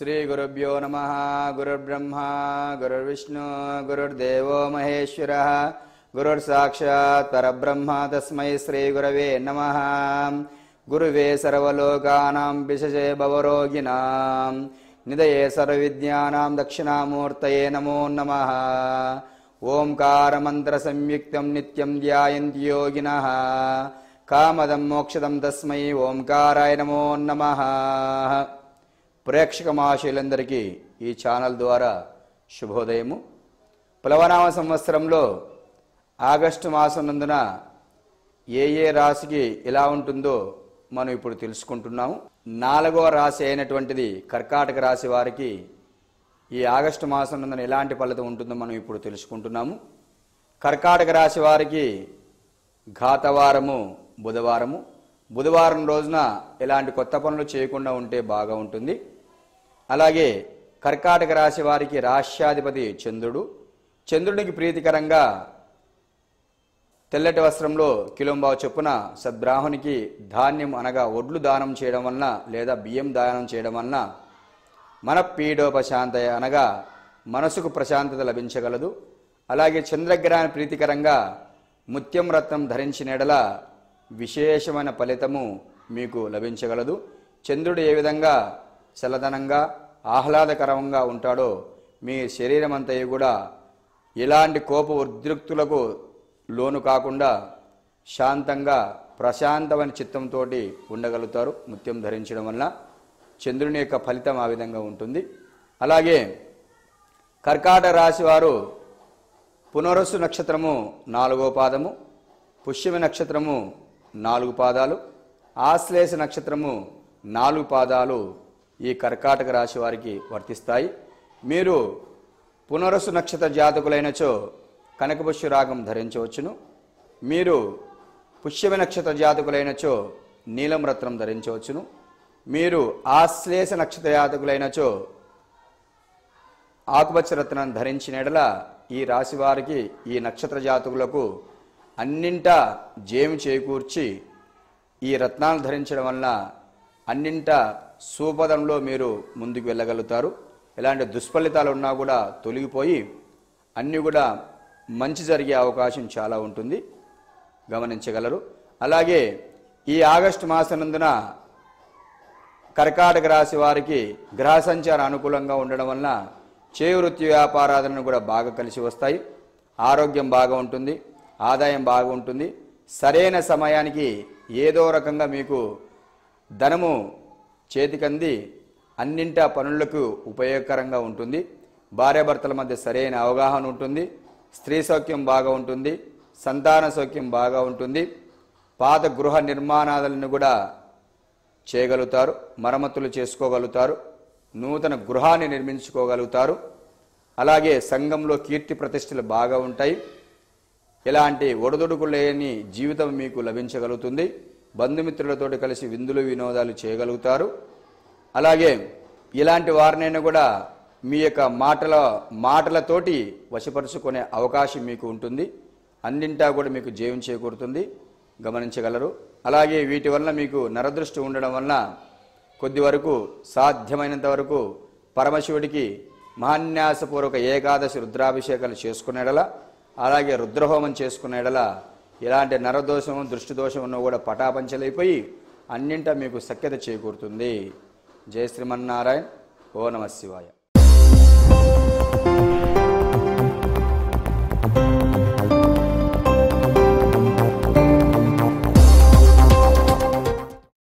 श्रीगुरुभ्यो नमः गुरुर्ब्रह्मा गुरुर्विष्णु गुरुर्देवो महेश्वरः गुरुर्साक्षात् परब्रह्म तस्मै श्रीगुरवे नमः गुरुवे सर्वलोकानां विशजे भवरोगिणां निदये सर्वविद्यानां दक्षिणामूर्तये नमो नमः ओङ्कारमन्त्रसंयुक्तं नित्यं ध्यायन्ति योगिनः कामदं मोक्षदं तस्मै ओङ्काराय नमो नमः ప్రేక్షక మహాశైలందరికీ ఈ ఛానల్ ద్వారా శుభోదయము ప్లవనామ సంవత్సరంలో ఆగస్టు మాసం నందున ఏ ఏ రాశికి ఎలా ఉంటుందో మనం ఇప్పుడు తెలుసుకుంటున్నాము నాలుగవ రాశి అయినటువంటిది కర్కాటక రాశి వారికి ఈ ఆగస్టు మాసం నందున ఎలాంటి ఫలితం ఉంటుందో మనం ఇప్పుడు తెలుసుకుంటున్నాము కర్కాటక రాశి వారికి ఘాతవారము బుధవారము బుధవారం రోజున ఎలాంటి కొత్త పనులు చేయకుండా ఉంటే బాగా ఉంటుంది అలాగే కర్కాటక రాశి వారికి రాష్ట్రాధిపతి చంద్రుడు చంద్రునికి ప్రీతికరంగా తెల్లటి వస్త్రంలో కిలోంబావు చొప్పున సద్బ్రాహ్మణికి ధాన్యం అనగా ఒడ్లు దానం చేయడం వలన లేదా బియ్యం దానం చేయడం వలన మన పీడోపశాంతయ అనగా మనసుకు ప్రశాంతత లభించగలదు అలాగే చంద్రగ్రహాన్ని ప్రీతికరంగా ముత్యం రత్నం ధరించిన ఎడల విశేషమైన ఫలితము మీకు లభించగలదు చంద్రుడు ఏ విధంగా చల్లదనంగా ఆహ్లాదకరంగా ఉంటాడో మీ శరీరం అంతయు కూడా ఎలాంటి కోప ఉద్రిక్తులకు లోను కాకుండా శాంతంగా ప్రశాంతమైన చిత్తంతో ఉండగలుగుతారు ముత్యం ధరించడం వల్ల చంద్రుని యొక్క ఫలితం ఆ విధంగా ఉంటుంది అలాగే కర్కాట రాశి వారు పునరస్సు నక్షత్రము నాలుగో పాదము పుష్యమి నక్షత్రము నాలుగు పాదాలు ఆశ్లేష నక్షత్రము నాలుగు పాదాలు ఈ కర్కాటక రాశి వారికి వర్తిస్తాయి మీరు పునరసు నక్షత్ర జాతకులైనచో కనకపుష్య రాగం ధరించవచ్చును మీరు పుష్యమ నక్షత్ర జాతకులైనచో నీలం రత్నం ధరించవచ్చును మీరు ఆశ్లేష నక్షత్ర జాతకులైనచో ఆకుపచ్చ రత్నం ధరించిన ఎడల ఈ రాశి వారికి ఈ నక్షత్ర జాతకులకు అన్నింటా జేమి చేకూర్చి ఈ రత్నాలు ధరించడం వల్ల అన్నింట సుపదంలో మీరు ముందుకు వెళ్ళగలుగుతారు ఎలాంటి దుష్ఫలితాలు ఉన్నా కూడా తొలగిపోయి అన్నీ కూడా మంచి జరిగే అవకాశం చాలా ఉంటుంది గమనించగలరు అలాగే ఈ ఆగస్టు మాసనందున కర్కాటక రాశి వారికి గ్రహ సంచారం అనుకూలంగా ఉండడం వలన చేవృత్తి వ్యాపారాధనను కూడా బాగా కలిసి వస్తాయి ఆరోగ్యం బాగా ఉంటుంది ఆదాయం బాగుంటుంది సరైన సమయానికి ఏదో రకంగా మీకు ధనము చేతికంది అన్నింట పనులకు ఉపయోగకరంగా ఉంటుంది భార్యాభర్తల మధ్య సరైన అవగాహన ఉంటుంది స్త్రీ సౌఖ్యం బాగా ఉంటుంది సంతాన సౌఖ్యం బాగా ఉంటుంది పాత గృహ నిర్మాణాలను కూడా చేయగలుగుతారు మరమ్మతులు చేసుకోగలుగుతారు నూతన గృహాన్ని నిర్మించుకోగలుగుతారు అలాగే సంఘంలో కీర్తి ప్రతిష్టలు బాగా ఉంటాయి ఇలాంటి ఒడదొడుకు లేని జీవితం మీకు లభించగలుగుతుంది బంధుమిత్రులతోటి కలిసి విందులు వినోదాలు చేయగలుగుతారు అలాగే ఇలాంటి వారినైనా కూడా మీ యొక్క మాటల మాటలతోటి వశపరుచుకునే అవకాశం మీకు ఉంటుంది అన్నింటా కూడా మీకు జీవం చేకూరుతుంది గమనించగలరు అలాగే వీటి వల్ల మీకు నరదృష్టి ఉండడం వలన కొద్ది వరకు సాధ్యమైనంత వరకు పరమశివుడికి మహాన్యాసపూర్వక ఏకాదశి రుద్రాభిషేకాలు చేసుకునేడలా అలాగే రుద్రహోమం చేసుకునేడలా ఎలాంటి నరదోషం దృష్టిదోషం ఉన్నా కూడా పటాపంచలైపోయి అన్నింట మీకు సఖ్యత చేకూరుతుంది జయ శ్రీమన్నారాయణ ఓ నమ శివాయ